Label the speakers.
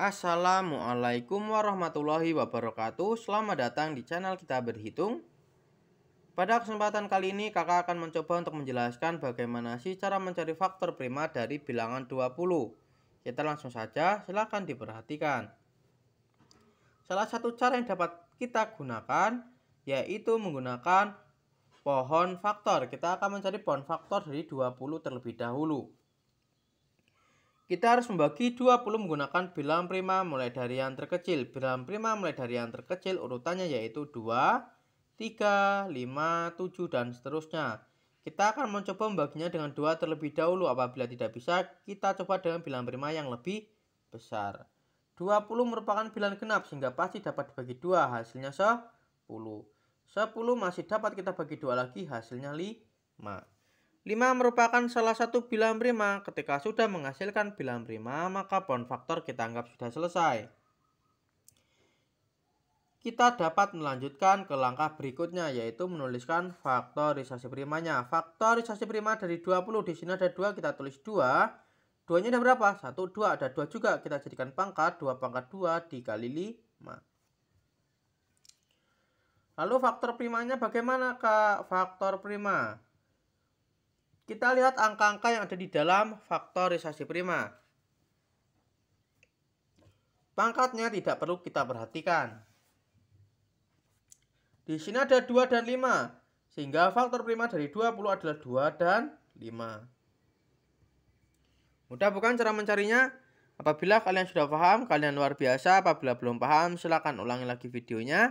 Speaker 1: Assalamualaikum warahmatullahi wabarakatuh Selamat datang di channel kita berhitung Pada kesempatan kali ini kakak akan mencoba untuk menjelaskan bagaimana sih cara mencari faktor prima dari bilangan 20 Kita langsung saja silahkan diperhatikan Salah satu cara yang dapat kita gunakan yaitu menggunakan pohon faktor Kita akan mencari pohon faktor dari 20 terlebih dahulu kita harus membagi 20 menggunakan bilangan prima mulai dari yang terkecil. Bilangan prima mulai dari yang terkecil urutannya yaitu 2, 3, 5, 7, dan seterusnya. Kita akan mencoba membaginya dengan 2 terlebih dahulu. Apabila tidak bisa, kita coba dengan bilangan prima yang lebih besar. 20 merupakan bilangan genap sehingga pasti dapat dibagi 2. Hasilnya 10. 10 masih dapat kita bagi 2 lagi, hasilnya 5. 5 merupakan salah satu bilangan prima. Ketika sudah menghasilkan bilangan prima, maka bound faktor kita anggap sudah selesai. Kita dapat melanjutkan ke langkah berikutnya yaitu menuliskan faktorisasi primanya. Faktorisasi prima dari 20 di sini ada 2, kita tulis 2. 2-nya ada berapa? 1 2 ada 2 juga. Kita jadikan pangkat 2 pangkat 2 dikali 5. Lalu faktor primanya bagaimana Kak? Faktor prima kita lihat angka-angka yang ada di dalam faktorisasi prima. Pangkatnya tidak perlu kita perhatikan. Di sini ada 2 dan 5, sehingga faktor prima dari 20 adalah 2 dan 5. Mudah bukan cara mencarinya? Apabila kalian sudah paham, kalian luar biasa. Apabila belum paham, silakan ulangi lagi videonya.